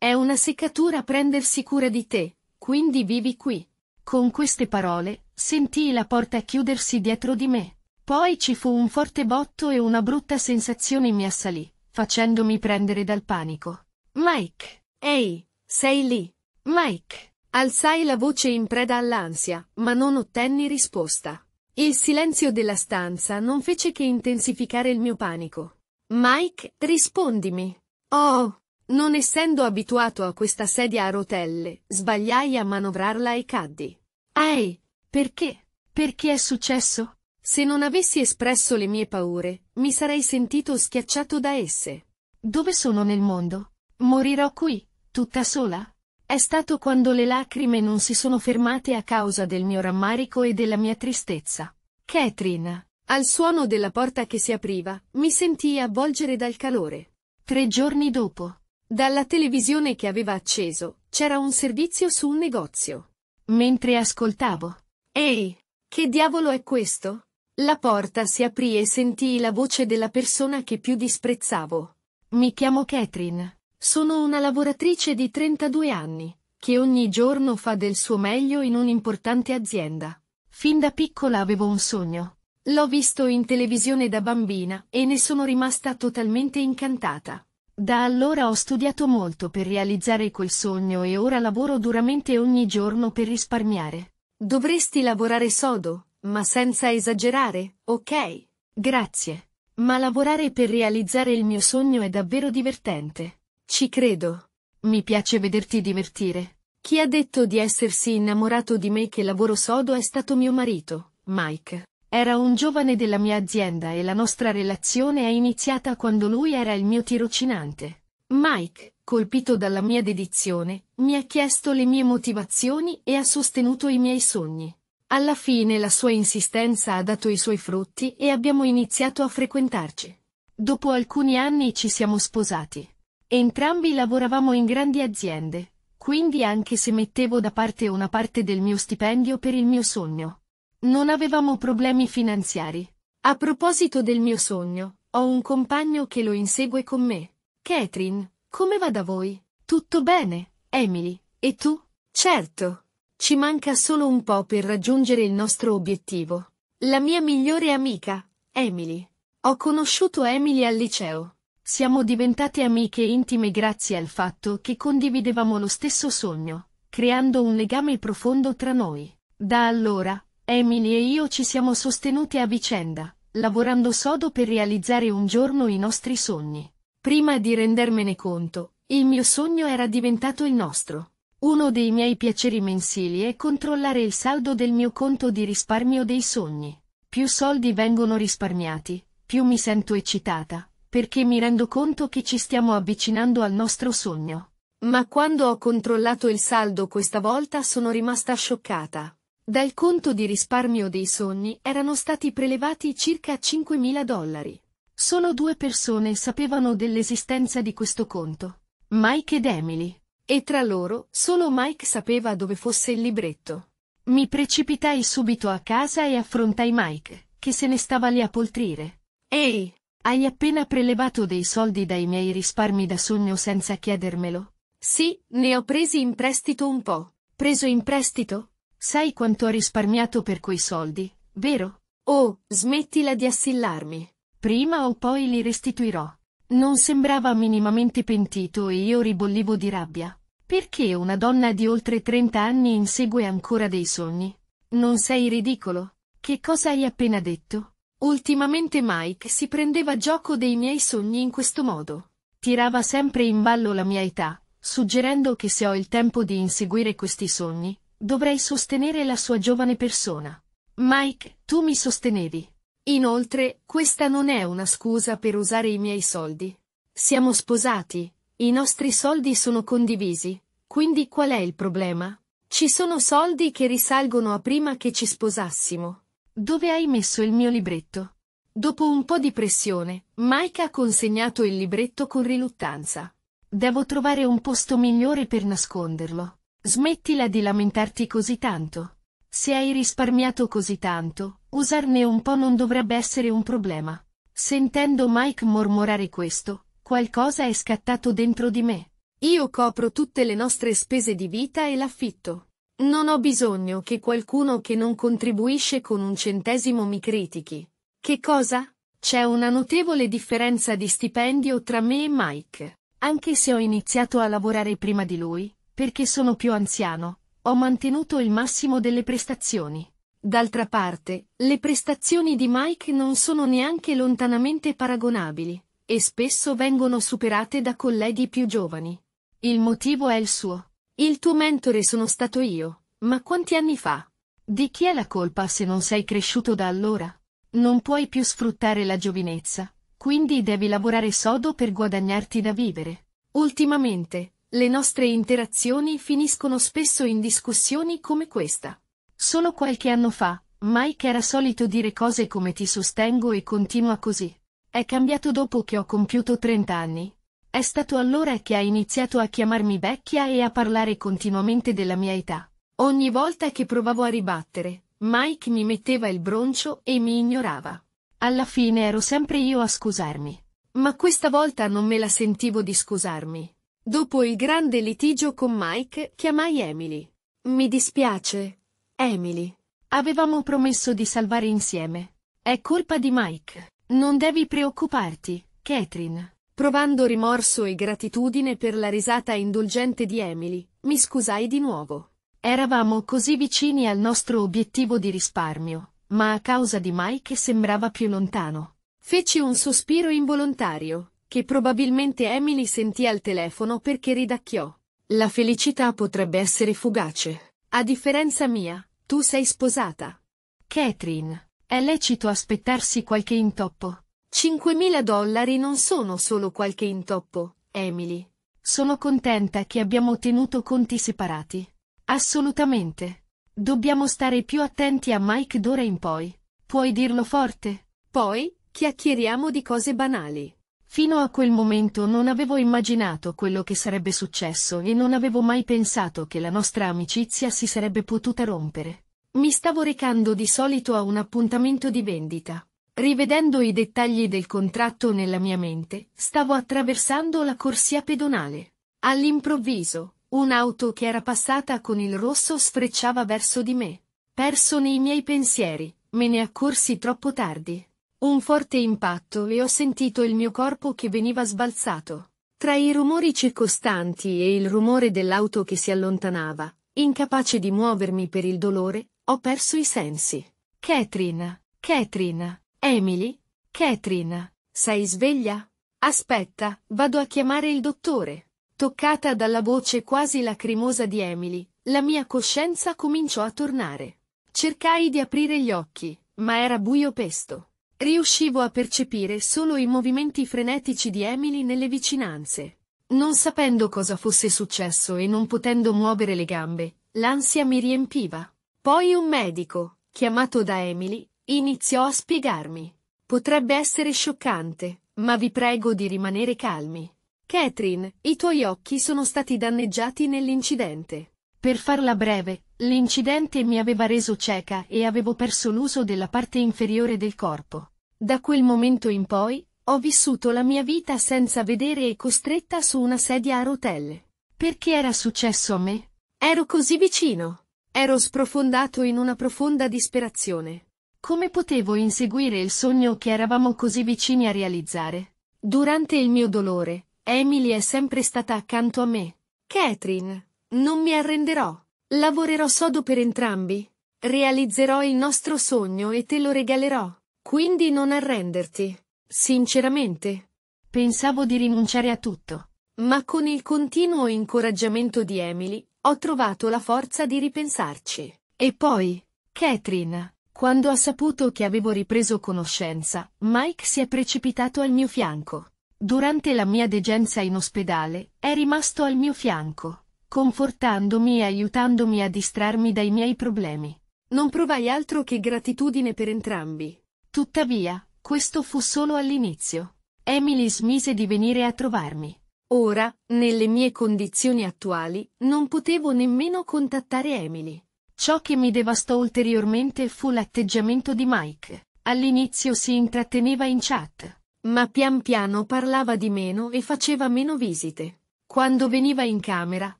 È una seccatura prendersi cura di te, quindi vivi qui. Con queste parole, sentii la porta chiudersi dietro di me. Poi ci fu un forte botto e una brutta sensazione mi assalì, facendomi prendere dal panico. Mike! Ehi, sei lì! Mike! Alzai la voce in preda all'ansia, ma non ottenni risposta. Il silenzio della stanza non fece che intensificare il mio panico. Mike, rispondimi. Oh, non essendo abituato a questa sedia a rotelle, sbagliai a manovrarla e caddi. Ehi, perché? Perché è successo? Se non avessi espresso le mie paure, mi sarei sentito schiacciato da esse. Dove sono nel mondo? Morirò qui, tutta sola? È stato quando le lacrime non si sono fermate a causa del mio rammarico e della mia tristezza. Catherine. Al suono della porta che si apriva, mi sentii avvolgere dal calore. Tre giorni dopo. Dalla televisione che aveva acceso, c'era un servizio su un negozio. Mentre ascoltavo. Ehi, che diavolo è questo? La porta si aprì e sentii la voce della persona che più disprezzavo. Mi chiamo Catherine. Sono una lavoratrice di 32 anni, che ogni giorno fa del suo meglio in un'importante azienda. Fin da piccola avevo un sogno. L'ho visto in televisione da bambina e ne sono rimasta totalmente incantata. Da allora ho studiato molto per realizzare quel sogno e ora lavoro duramente ogni giorno per risparmiare. Dovresti lavorare sodo, ma senza esagerare, ok? Grazie. Ma lavorare per realizzare il mio sogno è davvero divertente. Ci credo. Mi piace vederti divertire. Chi ha detto di essersi innamorato di me che lavoro sodo è stato mio marito, Mike. Era un giovane della mia azienda e la nostra relazione è iniziata quando lui era il mio tirocinante. Mike, colpito dalla mia dedizione, mi ha chiesto le mie motivazioni e ha sostenuto i miei sogni. Alla fine la sua insistenza ha dato i suoi frutti e abbiamo iniziato a frequentarci. Dopo alcuni anni ci siamo sposati. Entrambi lavoravamo in grandi aziende, quindi anche se mettevo da parte una parte del mio stipendio per il mio sogno, non avevamo problemi finanziari. A proposito del mio sogno, ho un compagno che lo insegue con me. Catherine, come va da voi? Tutto bene, Emily. E tu? Certo. Ci manca solo un po' per raggiungere il nostro obiettivo. La mia migliore amica, Emily. Ho conosciuto Emily al liceo. Siamo diventate amiche intime grazie al fatto che condividevamo lo stesso sogno, creando un legame profondo tra noi. Da allora, Emily e io ci siamo sostenute a vicenda, lavorando sodo per realizzare un giorno i nostri sogni. Prima di rendermene conto, il mio sogno era diventato il nostro. Uno dei miei piaceri mensili è controllare il saldo del mio conto di risparmio dei sogni. Più soldi vengono risparmiati, più mi sento eccitata, perché mi rendo conto che ci stiamo avvicinando al nostro sogno. Ma quando ho controllato il saldo questa volta sono rimasta scioccata. Dal conto di risparmio dei sogni erano stati prelevati circa 5.000 dollari. Solo due persone sapevano dell'esistenza di questo conto. Mike ed Emily. E tra loro, solo Mike sapeva dove fosse il libretto. Mi precipitai subito a casa e affrontai Mike, che se ne stava lì a poltrire. Ehi, hai appena prelevato dei soldi dai miei risparmi da sogno senza chiedermelo? Sì, ne ho presi in prestito un po'. Preso in prestito? Sai quanto ho risparmiato per quei soldi, vero? Oh, smettila di assillarmi. Prima o poi li restituirò. Non sembrava minimamente pentito e io ribollivo di rabbia. Perché una donna di oltre 30 anni insegue ancora dei sogni? Non sei ridicolo? Che cosa hai appena detto? Ultimamente Mike si prendeva gioco dei miei sogni in questo modo. Tirava sempre in ballo la mia età, suggerendo che se ho il tempo di inseguire questi sogni, Dovrei sostenere la sua giovane persona. Mike, tu mi sostenevi. Inoltre, questa non è una scusa per usare i miei soldi. Siamo sposati, i nostri soldi sono condivisi, quindi qual è il problema? Ci sono soldi che risalgono a prima che ci sposassimo. Dove hai messo il mio libretto? Dopo un po' di pressione, Mike ha consegnato il libretto con riluttanza. Devo trovare un posto migliore per nasconderlo. Smettila di lamentarti così tanto. Se hai risparmiato così tanto, usarne un po' non dovrebbe essere un problema. Sentendo Mike mormorare questo, qualcosa è scattato dentro di me. Io copro tutte le nostre spese di vita e l'affitto. Non ho bisogno che qualcuno che non contribuisce con un centesimo mi critichi. Che cosa? C'è una notevole differenza di stipendio tra me e Mike. Anche se ho iniziato a lavorare prima di lui, perché sono più anziano, ho mantenuto il massimo delle prestazioni. D'altra parte, le prestazioni di Mike non sono neanche lontanamente paragonabili, e spesso vengono superate da colleghi più giovani. Il motivo è il suo. Il tuo mentore sono stato io, ma quanti anni fa? Di chi è la colpa se non sei cresciuto da allora? Non puoi più sfruttare la giovinezza, quindi devi lavorare sodo per guadagnarti da vivere. Ultimamente, le nostre interazioni finiscono spesso in discussioni come questa. Solo qualche anno fa, Mike era solito dire cose come ti sostengo e continua così. È cambiato dopo che ho compiuto 30 anni. È stato allora che ha iniziato a chiamarmi vecchia e a parlare continuamente della mia età. Ogni volta che provavo a ribattere, Mike mi metteva il broncio e mi ignorava. Alla fine ero sempre io a scusarmi. Ma questa volta non me la sentivo di scusarmi. Dopo il grande litigio con Mike, chiamai Emily. Mi dispiace. Emily. Avevamo promesso di salvare insieme. È colpa di Mike. Non devi preoccuparti, Catherine. Provando rimorso e gratitudine per la risata indulgente di Emily, mi scusai di nuovo. Eravamo così vicini al nostro obiettivo di risparmio, ma a causa di Mike sembrava più lontano. Feci un sospiro involontario, che probabilmente Emily sentì al telefono perché ridacchiò. La felicità potrebbe essere fugace. A differenza mia, tu sei sposata. Catherine, è lecito aspettarsi qualche intoppo. 5.000 dollari non sono solo qualche intoppo, Emily. Sono contenta che abbiamo tenuto conti separati. Assolutamente. Dobbiamo stare più attenti a Mike d'ora in poi. Puoi dirlo forte. Poi, chiacchieriamo di cose banali. Fino a quel momento non avevo immaginato quello che sarebbe successo e non avevo mai pensato che la nostra amicizia si sarebbe potuta rompere. Mi stavo recando di solito a un appuntamento di vendita. Rivedendo i dettagli del contratto nella mia mente, stavo attraversando la corsia pedonale. All'improvviso, un'auto che era passata con il rosso sfrecciava verso di me. Perso nei miei pensieri, me ne accorsi troppo tardi. Un forte impatto e ho sentito il mio corpo che veniva sbalzato. Tra i rumori circostanti e il rumore dell'auto che si allontanava, incapace di muovermi per il dolore, ho perso i sensi. Catherine, Catherine, Emily, Catherine, sei sveglia? Aspetta, vado a chiamare il dottore. Toccata dalla voce quasi lacrimosa di Emily, la mia coscienza cominciò a tornare. Cercai di aprire gli occhi, ma era buio pesto. Riuscivo a percepire solo i movimenti frenetici di Emily nelle vicinanze. Non sapendo cosa fosse successo e non potendo muovere le gambe, l'ansia mi riempiva. Poi un medico, chiamato da Emily, iniziò a spiegarmi. Potrebbe essere scioccante, ma vi prego di rimanere calmi. Catherine, i tuoi occhi sono stati danneggiati nell'incidente. Per farla breve, l'incidente mi aveva reso cieca e avevo perso l'uso della parte inferiore del corpo. Da quel momento in poi, ho vissuto la mia vita senza vedere e costretta su una sedia a rotelle. Perché era successo a me? Ero così vicino. Ero sprofondato in una profonda disperazione. Come potevo inseguire il sogno che eravamo così vicini a realizzare? Durante il mio dolore, Emily è sempre stata accanto a me. Catherine, non mi arrenderò. Lavorerò sodo per entrambi. Realizzerò il nostro sogno e te lo regalerò. Quindi non arrenderti. Sinceramente. Pensavo di rinunciare a tutto. Ma con il continuo incoraggiamento di Emily, ho trovato la forza di ripensarci. E poi, Catherine, quando ha saputo che avevo ripreso conoscenza, Mike si è precipitato al mio fianco. Durante la mia degenza in ospedale, è rimasto al mio fianco confortandomi e aiutandomi a distrarmi dai miei problemi. Non provai altro che gratitudine per entrambi. Tuttavia, questo fu solo all'inizio. Emily smise di venire a trovarmi. Ora, nelle mie condizioni attuali, non potevo nemmeno contattare Emily. Ciò che mi devastò ulteriormente fu l'atteggiamento di Mike. All'inizio si intratteneva in chat, ma pian piano parlava di meno e faceva meno visite. Quando veniva in camera,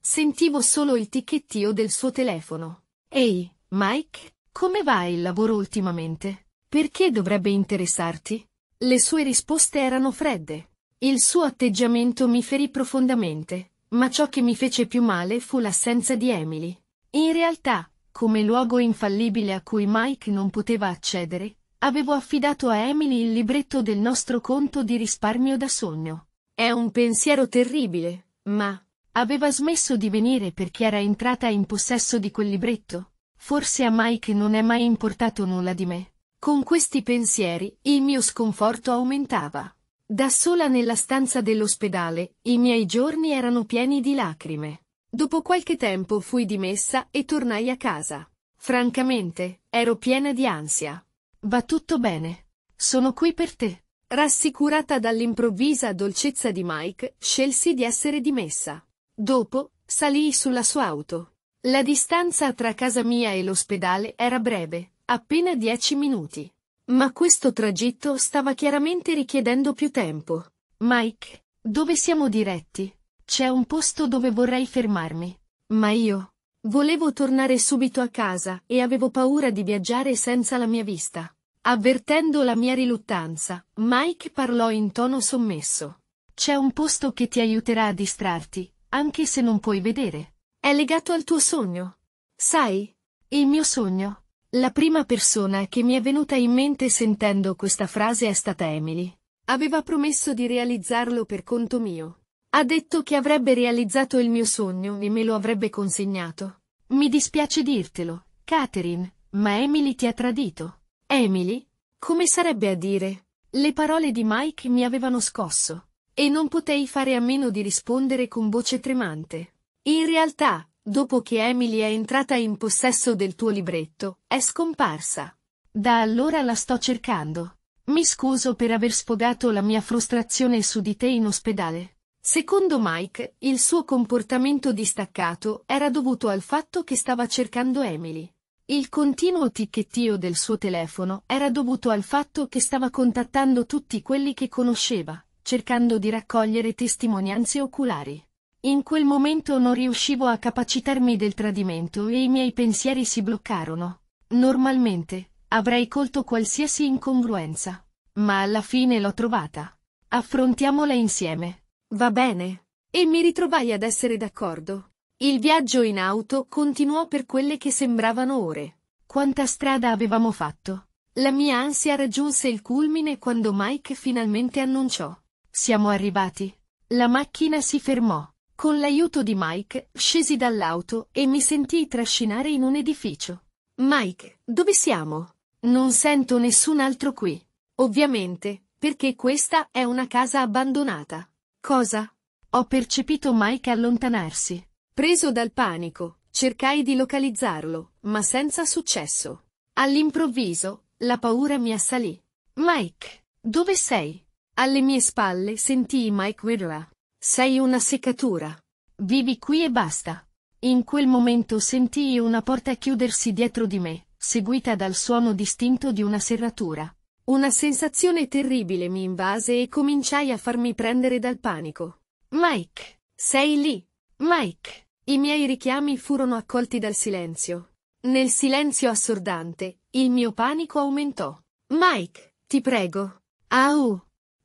sentivo solo il ticchettio del suo telefono. Ehi, Mike, come va il lavoro ultimamente? Perché dovrebbe interessarti? Le sue risposte erano fredde. Il suo atteggiamento mi ferì profondamente, ma ciò che mi fece più male fu l'assenza di Emily. In realtà, come luogo infallibile a cui Mike non poteva accedere, avevo affidato a Emily il libretto del nostro conto di risparmio da sogno. È un pensiero terribile, ma, aveva smesso di venire perché era entrata in possesso di quel libretto? Forse a Mike non è mai importato nulla di me. Con questi pensieri, il mio sconforto aumentava. Da sola nella stanza dell'ospedale, i miei giorni erano pieni di lacrime. Dopo qualche tempo fui dimessa e tornai a casa. Francamente, ero piena di ansia. Va tutto bene. Sono qui per te. Rassicurata dall'improvvisa dolcezza di Mike, scelsi di essere dimessa. Dopo, salii sulla sua auto. La distanza tra casa mia e l'ospedale era breve, appena dieci minuti. Ma questo tragitto stava chiaramente richiedendo più tempo. Mike, dove siamo diretti? C'è un posto dove vorrei fermarmi. Ma io volevo tornare subito a casa e avevo paura di viaggiare senza la mia vista. Avvertendo la mia riluttanza, Mike parlò in tono sommesso. C'è un posto che ti aiuterà a distrarti, anche se non puoi vedere. È legato al tuo sogno. Sai, il mio sogno. La prima persona che mi è venuta in mente sentendo questa frase è stata Emily. Aveva promesso di realizzarlo per conto mio. Ha detto che avrebbe realizzato il mio sogno e me lo avrebbe consegnato. Mi dispiace dirtelo, Catherine, ma Emily ti ha tradito. Emily? Come sarebbe a dire? Le parole di Mike mi avevano scosso, e non potei fare a meno di rispondere con voce tremante. In realtà, dopo che Emily è entrata in possesso del tuo libretto, è scomparsa. Da allora la sto cercando. Mi scuso per aver sfogato la mia frustrazione su di te in ospedale. Secondo Mike, il suo comportamento distaccato era dovuto al fatto che stava cercando Emily. Il continuo ticchettio del suo telefono era dovuto al fatto che stava contattando tutti quelli che conosceva, cercando di raccogliere testimonianze oculari. In quel momento non riuscivo a capacitarmi del tradimento e i miei pensieri si bloccarono. Normalmente, avrei colto qualsiasi incongruenza. Ma alla fine l'ho trovata. Affrontiamola insieme. Va bene. E mi ritrovai ad essere d'accordo. Il viaggio in auto continuò per quelle che sembravano ore. Quanta strada avevamo fatto? La mia ansia raggiunse il culmine quando Mike finalmente annunciò. Siamo arrivati. La macchina si fermò. Con l'aiuto di Mike, scesi dall'auto e mi sentii trascinare in un edificio. Mike, dove siamo? Non sento nessun altro qui. Ovviamente, perché questa è una casa abbandonata. Cosa? Ho percepito Mike allontanarsi. Preso dal panico, cercai di localizzarlo, ma senza successo. All'improvviso, la paura mi assalì. Mike, dove sei? Alle mie spalle sentii Mike Wirra. Sei una seccatura. Vivi qui e basta. In quel momento sentii una porta chiudersi dietro di me, seguita dal suono distinto di una serratura. Una sensazione terribile mi invase e cominciai a farmi prendere dal panico. Mike, sei lì? Mike, i miei richiami furono accolti dal silenzio. Nel silenzio assordante, il mio panico aumentò. Mike, ti prego. Au!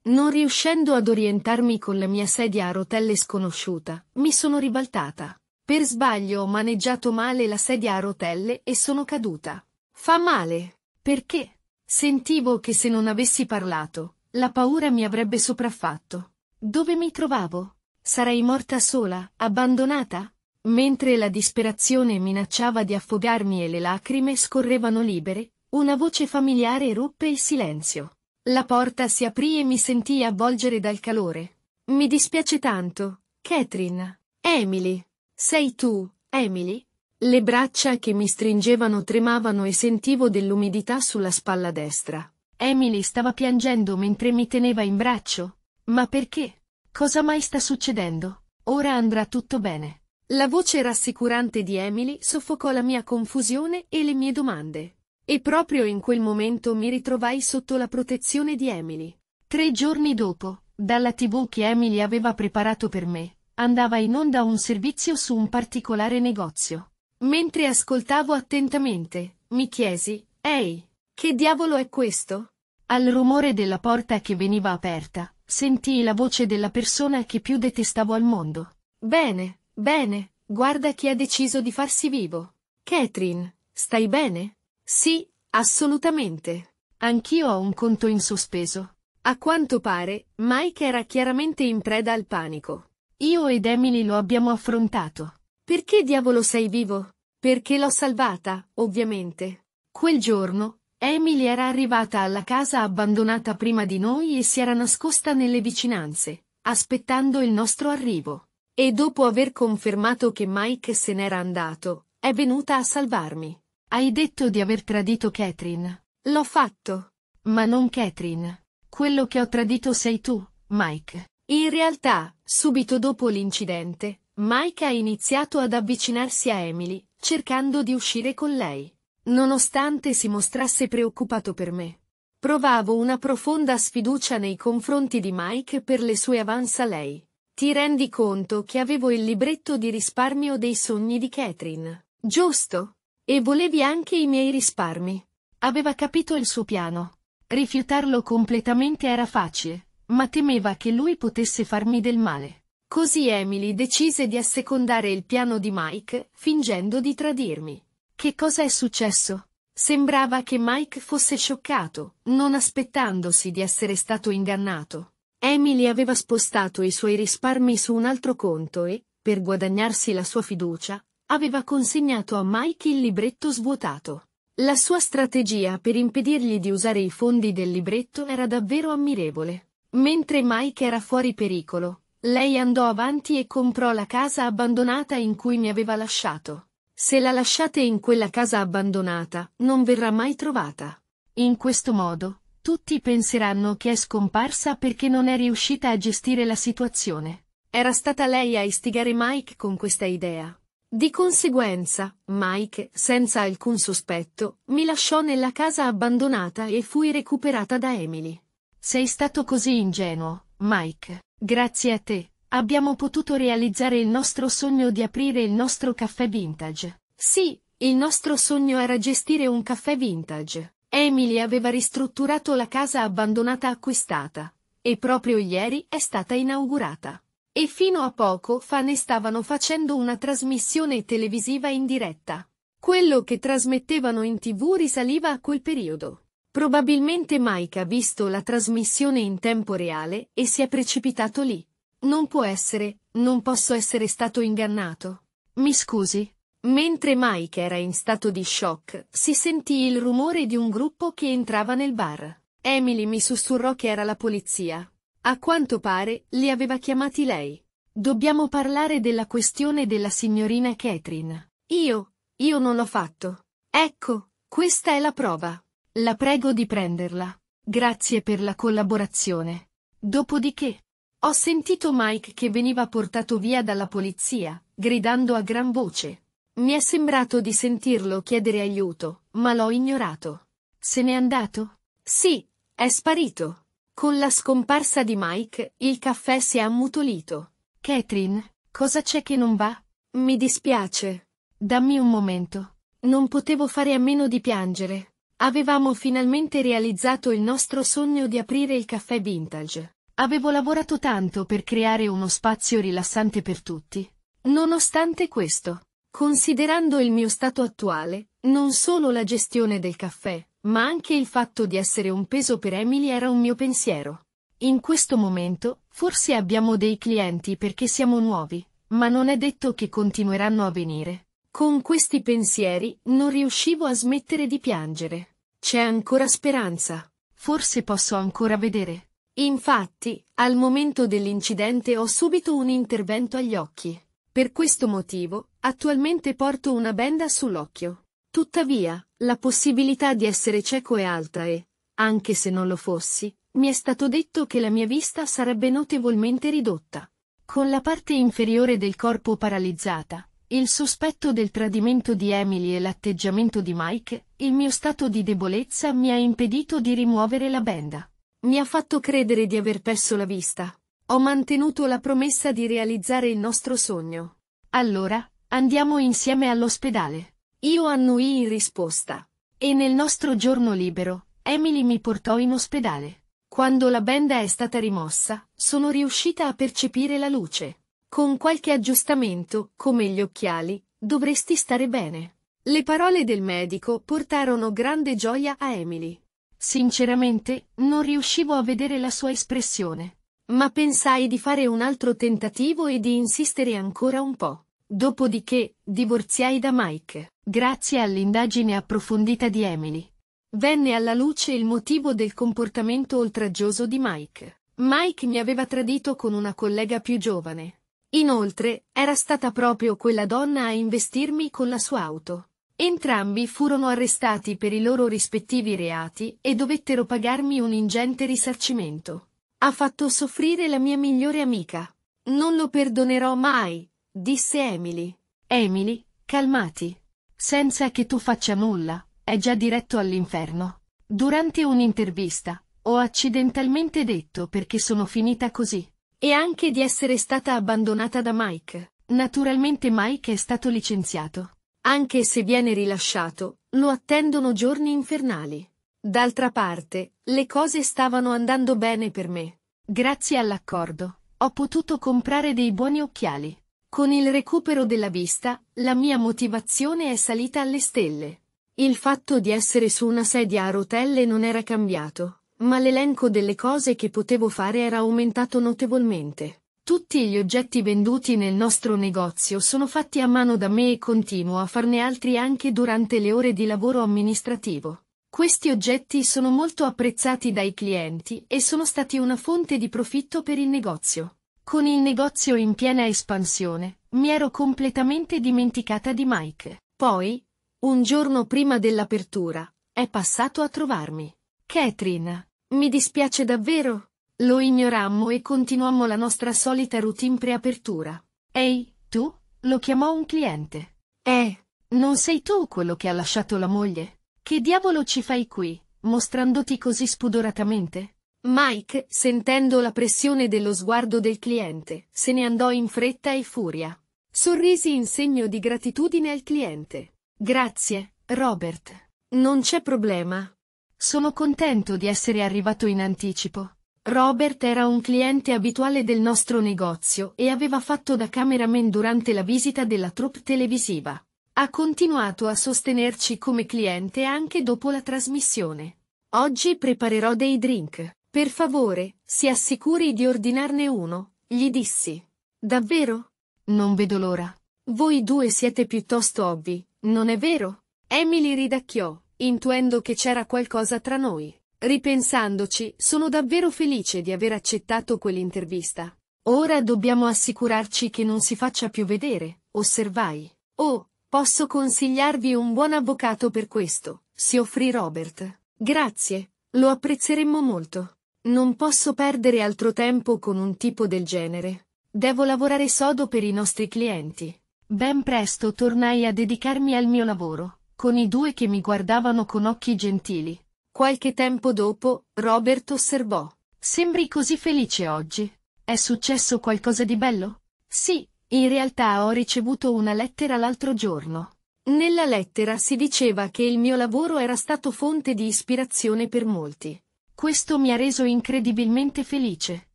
Non riuscendo ad orientarmi con la mia sedia a rotelle sconosciuta, mi sono ribaltata. Per sbaglio ho maneggiato male la sedia a rotelle e sono caduta. Fa male. Perché? Sentivo che se non avessi parlato, la paura mi avrebbe sopraffatto. Dove mi trovavo? Sarei morta sola, abbandonata? Mentre la disperazione minacciava di affogarmi e le lacrime scorrevano libere, una voce familiare ruppe il silenzio. La porta si aprì e mi sentii avvolgere dal calore. Mi dispiace tanto, Catherine. Emily. Sei tu, Emily? Le braccia che mi stringevano tremavano e sentivo dell'umidità sulla spalla destra. Emily stava piangendo mentre mi teneva in braccio. Ma perché? Cosa mai sta succedendo? Ora andrà tutto bene. La voce rassicurante di Emily soffocò la mia confusione e le mie domande. E proprio in quel momento mi ritrovai sotto la protezione di Emily. Tre giorni dopo, dalla tv che Emily aveva preparato per me, andava in onda un servizio su un particolare negozio. Mentre ascoltavo attentamente, mi chiesi, Ehi, che diavolo è questo? Al rumore della porta che veniva aperta, sentii la voce della persona che più detestavo al mondo. Bene, Bene, guarda chi ha deciso di farsi vivo. Catherine, stai bene? Sì, assolutamente. Anch'io ho un conto in sospeso. A quanto pare, Mike era chiaramente in preda al panico. Io ed Emily lo abbiamo affrontato. Perché diavolo sei vivo? Perché l'ho salvata, ovviamente. Quel giorno, Emily era arrivata alla casa abbandonata prima di noi e si era nascosta nelle vicinanze, aspettando il nostro arrivo. E dopo aver confermato che Mike se n'era andato, è venuta a salvarmi. Hai detto di aver tradito Catherine. L'ho fatto. Ma non Catherine. Quello che ho tradito sei tu, Mike. In realtà, subito dopo l'incidente, Mike ha iniziato ad avvicinarsi a Emily, cercando di uscire con lei. Nonostante si mostrasse preoccupato per me, provavo una profonda sfiducia nei confronti di Mike per le sue avanza lei. Ti rendi conto che avevo il libretto di risparmio dei sogni di Catherine? Giusto. E volevi anche i miei risparmi. Aveva capito il suo piano. Rifiutarlo completamente era facile, ma temeva che lui potesse farmi del male. Così Emily decise di assecondare il piano di Mike, fingendo di tradirmi. Che cosa è successo? Sembrava che Mike fosse scioccato, non aspettandosi di essere stato ingannato. Emily aveva spostato i suoi risparmi su un altro conto e, per guadagnarsi la sua fiducia, aveva consegnato a Mike il libretto svuotato. La sua strategia per impedirgli di usare i fondi del libretto era davvero ammirevole. Mentre Mike era fuori pericolo, lei andò avanti e comprò la casa abbandonata in cui mi aveva lasciato. Se la lasciate in quella casa abbandonata, non verrà mai trovata. In questo modo, tutti penseranno che è scomparsa perché non è riuscita a gestire la situazione. Era stata lei a istigare Mike con questa idea. Di conseguenza, Mike, senza alcun sospetto, mi lasciò nella casa abbandonata e fui recuperata da Emily. Sei stato così ingenuo, Mike. Grazie a te, abbiamo potuto realizzare il nostro sogno di aprire il nostro caffè vintage. Sì, il nostro sogno era gestire un caffè vintage. Emily aveva ristrutturato la casa abbandonata acquistata, e proprio ieri è stata inaugurata. E fino a poco fa ne stavano facendo una trasmissione televisiva in diretta. Quello che trasmettevano in tv risaliva a quel periodo. Probabilmente Mike ha visto la trasmissione in tempo reale e si è precipitato lì. Non può essere, non posso essere stato ingannato. Mi scusi, Mentre Mike era in stato di shock, si sentì il rumore di un gruppo che entrava nel bar. Emily mi sussurrò che era la polizia. A quanto pare, li aveva chiamati lei. Dobbiamo parlare della questione della signorina Catherine. Io, io non l'ho fatto. Ecco, questa è la prova. La prego di prenderla. Grazie per la collaborazione. Dopodiché, ho sentito Mike che veniva portato via dalla polizia, gridando a gran voce. Mi è sembrato di sentirlo chiedere aiuto, ma l'ho ignorato. Se n'è andato? Sì, è sparito. Con la scomparsa di Mike, il caffè si è ammutolito. Catherine, cosa c'è che non va? Mi dispiace. Dammi un momento. Non potevo fare a meno di piangere. Avevamo finalmente realizzato il nostro sogno di aprire il caffè vintage. Avevo lavorato tanto per creare uno spazio rilassante per tutti. Nonostante questo, Considerando il mio stato attuale, non solo la gestione del caffè, ma anche il fatto di essere un peso per Emily era un mio pensiero. In questo momento, forse abbiamo dei clienti perché siamo nuovi, ma non è detto che continueranno a venire. Con questi pensieri non riuscivo a smettere di piangere. C'è ancora speranza. Forse posso ancora vedere. Infatti, al momento dell'incidente ho subito un intervento agli occhi. Per questo motivo, attualmente porto una benda sull'occhio. Tuttavia, la possibilità di essere cieco è alta e, anche se non lo fossi, mi è stato detto che la mia vista sarebbe notevolmente ridotta. Con la parte inferiore del corpo paralizzata, il sospetto del tradimento di Emily e l'atteggiamento di Mike, il mio stato di debolezza mi ha impedito di rimuovere la benda. Mi ha fatto credere di aver perso la vista, ho mantenuto la promessa di realizzare il nostro sogno. Allora, andiamo insieme all'ospedale. Io annui in risposta. E nel nostro giorno libero, Emily mi portò in ospedale. Quando la benda è stata rimossa, sono riuscita a percepire la luce. Con qualche aggiustamento, come gli occhiali, dovresti stare bene. Le parole del medico portarono grande gioia a Emily. Sinceramente, non riuscivo a vedere la sua espressione. Ma pensai di fare un altro tentativo e di insistere ancora un po'. Dopodiché, divorziai da Mike, grazie all'indagine approfondita di Emily. Venne alla luce il motivo del comportamento oltraggioso di Mike. Mike mi aveva tradito con una collega più giovane. Inoltre, era stata proprio quella donna a investirmi con la sua auto. Entrambi furono arrestati per i loro rispettivi reati e dovettero pagarmi un ingente risarcimento. Ha fatto soffrire la mia migliore amica. Non lo perdonerò mai, disse Emily. Emily, calmati. Senza che tu faccia nulla, è già diretto all'inferno. Durante un'intervista, ho accidentalmente detto perché sono finita così. E anche di essere stata abbandonata da Mike. Naturalmente Mike è stato licenziato. Anche se viene rilasciato, lo attendono giorni infernali. D'altra parte, le cose stavano andando bene per me. Grazie all'accordo, ho potuto comprare dei buoni occhiali. Con il recupero della vista, la mia motivazione è salita alle stelle. Il fatto di essere su una sedia a rotelle non era cambiato, ma l'elenco delle cose che potevo fare era aumentato notevolmente. Tutti gli oggetti venduti nel nostro negozio sono fatti a mano da me e continuo a farne altri anche durante le ore di lavoro amministrativo. Questi oggetti sono molto apprezzati dai clienti e sono stati una fonte di profitto per il negozio. Con il negozio in piena espansione, mi ero completamente dimenticata di Mike. Poi, un giorno prima dell'apertura, è passato a trovarmi. Catherine, mi dispiace davvero. Lo ignorammo e continuammo la nostra solita routine preapertura. Ehi, tu? lo chiamò un cliente. Eh, non sei tu quello che ha lasciato la moglie? Che diavolo ci fai qui, mostrandoti così spudoratamente? Mike, sentendo la pressione dello sguardo del cliente, se ne andò in fretta e furia. Sorrisi in segno di gratitudine al cliente. Grazie, Robert. Non c'è problema. Sono contento di essere arrivato in anticipo. Robert era un cliente abituale del nostro negozio e aveva fatto da cameraman durante la visita della troupe televisiva. Ha continuato a sostenerci come cliente anche dopo la trasmissione. Oggi preparerò dei drink. Per favore, si assicuri di ordinarne uno, gli dissi. Davvero? Non vedo l'ora. Voi due siete piuttosto ovvi, non è vero? Emily ridacchiò, intuendo che c'era qualcosa tra noi. Ripensandoci, sono davvero felice di aver accettato quell'intervista. Ora dobbiamo assicurarci che non si faccia più vedere, osservai. Oh, Posso consigliarvi un buon avvocato per questo, si offrì Robert. Grazie, lo apprezzeremmo molto. Non posso perdere altro tempo con un tipo del genere. Devo lavorare sodo per i nostri clienti. Ben presto tornai a dedicarmi al mio lavoro, con i due che mi guardavano con occhi gentili. Qualche tempo dopo, Robert osservò. Sembri così felice oggi. È successo qualcosa di bello? Sì, in realtà ho ricevuto una lettera l'altro giorno. Nella lettera si diceva che il mio lavoro era stato fonte di ispirazione per molti. Questo mi ha reso incredibilmente felice.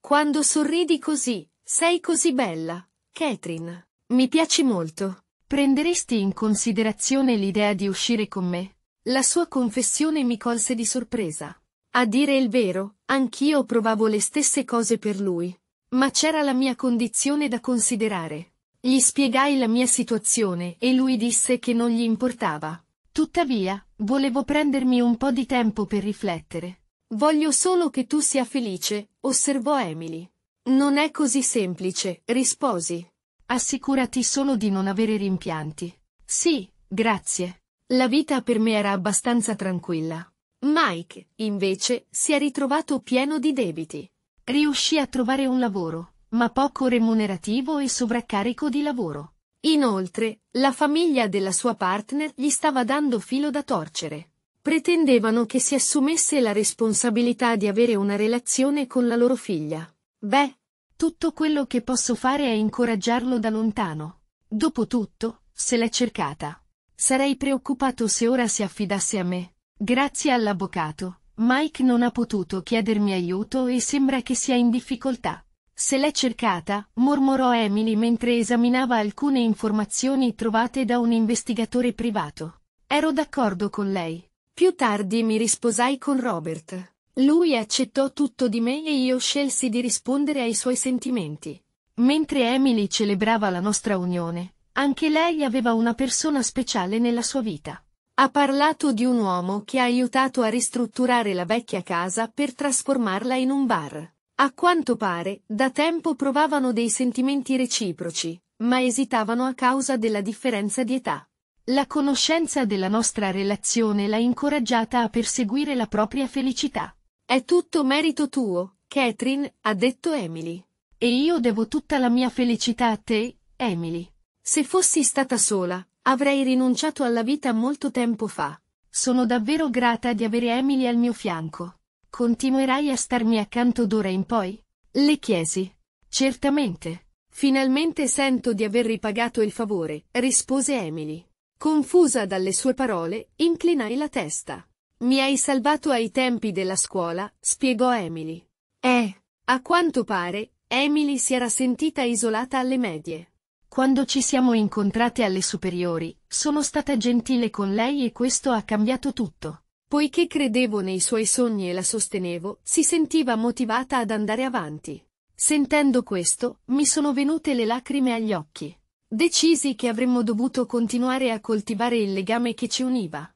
Quando sorridi così, sei così bella. Catherine, mi piaci molto. Prenderesti in considerazione l'idea di uscire con me? La sua confessione mi colse di sorpresa. A dire il vero, anch'io provavo le stesse cose per lui. Ma c'era la mia condizione da considerare. Gli spiegai la mia situazione e lui disse che non gli importava. Tuttavia, volevo prendermi un po' di tempo per riflettere. Voglio solo che tu sia felice, osservò Emily. Non è così semplice, risposi. Assicurati solo di non avere rimpianti. Sì, grazie. La vita per me era abbastanza tranquilla. Mike, invece, si è ritrovato pieno di debiti. Riuscì a trovare un lavoro, ma poco remunerativo e sovraccarico di lavoro. Inoltre, la famiglia della sua partner gli stava dando filo da torcere. Pretendevano che si assumesse la responsabilità di avere una relazione con la loro figlia. Beh, tutto quello che posso fare è incoraggiarlo da lontano. Dopotutto, se l'è cercata. Sarei preoccupato se ora si affidasse a me. Grazie all'avvocato, Mike non ha potuto chiedermi aiuto e sembra che sia in difficoltà. Se l'è cercata, mormorò Emily mentre esaminava alcune informazioni trovate da un investigatore privato. Ero d'accordo con lei. Più tardi mi risposai con Robert. Lui accettò tutto di me e io scelsi di rispondere ai suoi sentimenti. Mentre Emily celebrava la nostra unione, anche lei aveva una persona speciale nella sua vita. Ha parlato di un uomo che ha aiutato a ristrutturare la vecchia casa per trasformarla in un bar. A quanto pare, da tempo provavano dei sentimenti reciproci, ma esitavano a causa della differenza di età. La conoscenza della nostra relazione l'ha incoraggiata a perseguire la propria felicità. È tutto merito tuo, Catherine, ha detto Emily. E io devo tutta la mia felicità a te, Emily. Se fossi stata sola, Avrei rinunciato alla vita molto tempo fa. Sono davvero grata di avere Emily al mio fianco. Continuerai a starmi accanto d'ora in poi? Le chiesi. Certamente. Finalmente sento di aver ripagato il favore, rispose Emily. Confusa dalle sue parole, inclinai la testa. Mi hai salvato ai tempi della scuola, spiegò Emily. Eh, a quanto pare, Emily si era sentita isolata alle medie. Quando ci siamo incontrate alle superiori, sono stata gentile con lei e questo ha cambiato tutto. Poiché credevo nei suoi sogni e la sostenevo, si sentiva motivata ad andare avanti. Sentendo questo, mi sono venute le lacrime agli occhi. Decisi che avremmo dovuto continuare a coltivare il legame che ci univa.